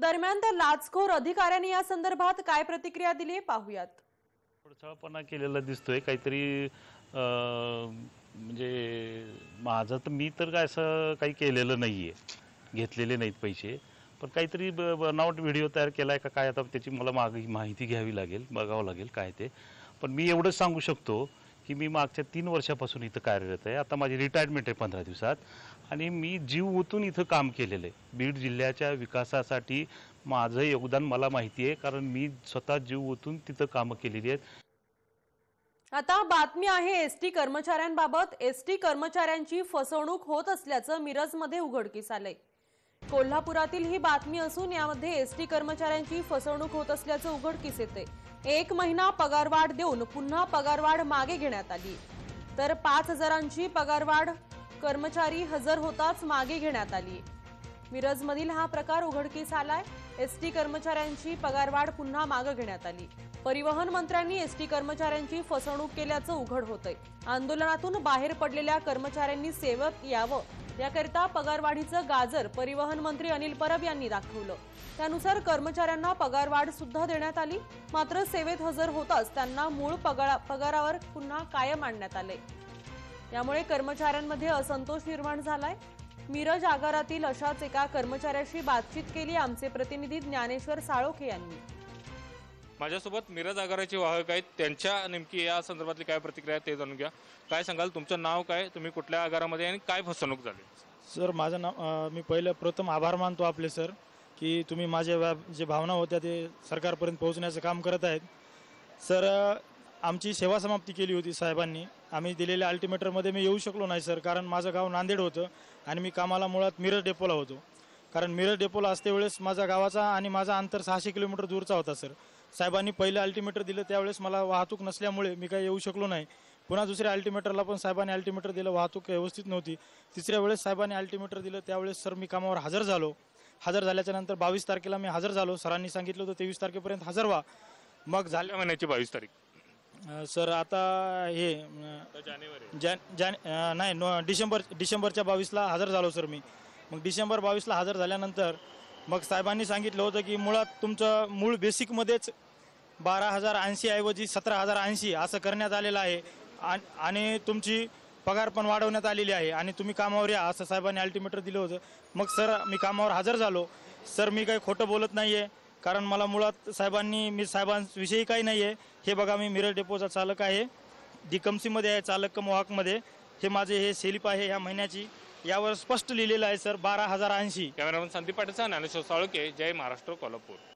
दरम्यान त्या लाचखोर अधिकाऱ्यांनी या संदर्भात काय प्रतिक्रिया दिली पाहूयात पुढचाळपणा केलेला दिसतोय काहीतरी म्हणजे माझं तर मी तर काय असं काही केलेलं नाहीये घेतलेले नाहीत पैसे पण काहीतरी बनावट व्हिडिओ तयार केला आहे का काय आता त्याची मला माग माहिती घ्यावी लागेल बघावं लागेल काय ते पण मी एवढंच सांगू शकतो की मी मागच्या तीन वर्षापासून इथं कार्यरत आहे आता माझी रिटायरमेंट आहे पंधरा दिवसात आणि मी जीव ओतून इथं काम केलेलं आहे बीड जिल्ह्याच्या विकासासाठी माझं योगदान मला माहिती आहे कारण मी स्वतः जीव ओतून तिथं कामं केलेली आहेत आता बातमी आहे एसटी कर्मचाऱ्यांबाबत एसटी कर्मचाऱ्यांची फसवणूक होत असल्याचं मिरजमध्ये उघडकीस आलंय कोल्हापुरातील ही बातमी असून यामध्ये एसटी कर्मचाऱ्यांची फसवणूक होत असल्याचं उघडकीस येते एक महिना पगारवाढ देऊन पुन्हा पगारवाढ मागे घेण्यात आली तर पाच हजारांची पगारवाढ कर्मचारी हजर होताच मागे घेण्यात आली मिरजमधील हा प्रकार उघडकीस आलाय एसटी कर्मचाऱ्यांची पगारवाढ पुन्हा मागे घेण्यात आली परिवहन मंत्र्यांनी एसटी कर्मचाऱ्यांची फसवणूक केल्याचं उघड होतंय आंदोलनातून बाहेर पडलेल्या कर्मचाऱ्यांनी सेवक यावं याकरिता पगारवाढीचं गाजर परिवहन मंत्री अनिल परब यांनी दाखवलं त्यानुसार कर्मचाऱ्यांना पगारवाढ सुद्धा देण्यात आली मात्र सेवेत हजर होताच त्यांना मूळ पगारावर पुन्हा कायम आणण्यात आले यामुळे कर्मचाऱ्यांमध्ये असंतोष निर्माण झालाय मिरज आगारातील अशाच एका कर्मचाऱ्याशी बातचीत केली आमचे प्रतिनिधी ज्ञानेश्वर साळोखे यांनी माझ्यासोबत मिरज आगाराचे वाहक आहेत त्यांच्या नेमकी या संदर्भातली काय प्रतिक्रिया आहे ते जाणून घ्या काय सांगाल तुमचं नाव काय तुम्ही कुठल्या आगारामध्ये आणि काय फसवणूक झाली सर माझं नाव मी पहिलं प्रथम आभार मानतो आपले सर की तुम्ही माझ्या जे भावना होत्या ते सरकारपर्यंत पोहोचण्याचं काम करत आहेत सर आमची सेवा समाप्ती केली होती साहेबांनी आम्ही दिलेल्या अल्टिमेटरमध्ये मी येऊ शकलो नाही सर कारण माझं गाव नांदेड होतं आणि मी कामाला मुळात मिरज डेपोला होतो कारण मिरज डेपोला असते वेळेस माझ्या गावाचा आणि माझा अंतर सहाशे किलोमीटर दूरचा होता सर साहेबांनी पहिलं अल्टिमेटर दिलं त्यावेळेस मला वाहतूक नसल्यामुळे मी काही येऊ शकलो नाही पुन्हा दुसऱ्या अल्टिमेटरला पण साहेबांनी अल्टिमेटर दिलं वाहतूक व्यवस्थित नव्हती तिसऱ्या वेळेस साहेबांनी अल्टिमेटर दिलं त्यावेळेस सर मी कामावर हजर झालो हजर झाल्याच्या नंतर बावीस तारखेला मी हजर झालो सरांनी सांगितलं होतं तेवीस तारखेपर्यंत हजर व्हा मग झाले झाल्या महिन्याची बावीस तारीख सर आता हे जानेवारी नाही डिसेंबर डिसेंबरच्या बावीसला हजर झालो सर मी मग डिसेंबर बावीसला हजर झाल्यानंतर मग साहेबांनी सांगितलं होतं की मुळात तुमचं मूळ बेसिकमध्येच बारा हजार ऐंशी ऐवजी सतरा हजार ऐंशी असं करण्यात आलेलं आहे आणि तुमची पगार पण वाढवण्यात आलेली आहे आणि तुम्ही कामावर या असं साहेबांनी अल्टिमेटर दिलं होतं मग सर मी कामावर हजर झालो सर मी काही खोटं बोलत नाही आहे कारण मला मुळात साहेबांनी मी साहेबांविषयी काही नाही आहे हे बघा मी मिरर डेपोचा चालक आहे डिकमसीमध्ये आहे चालक कम वाहकमध्ये हे माझे हे सेलिप आहे ह्या महिन्याची यावर स्पष्ट लिहिलेलं आहे सर बारा हजार ऐंशी कॅमेरामन संदीप पाटील साळके जय महाराष्ट्र कोल्हापूर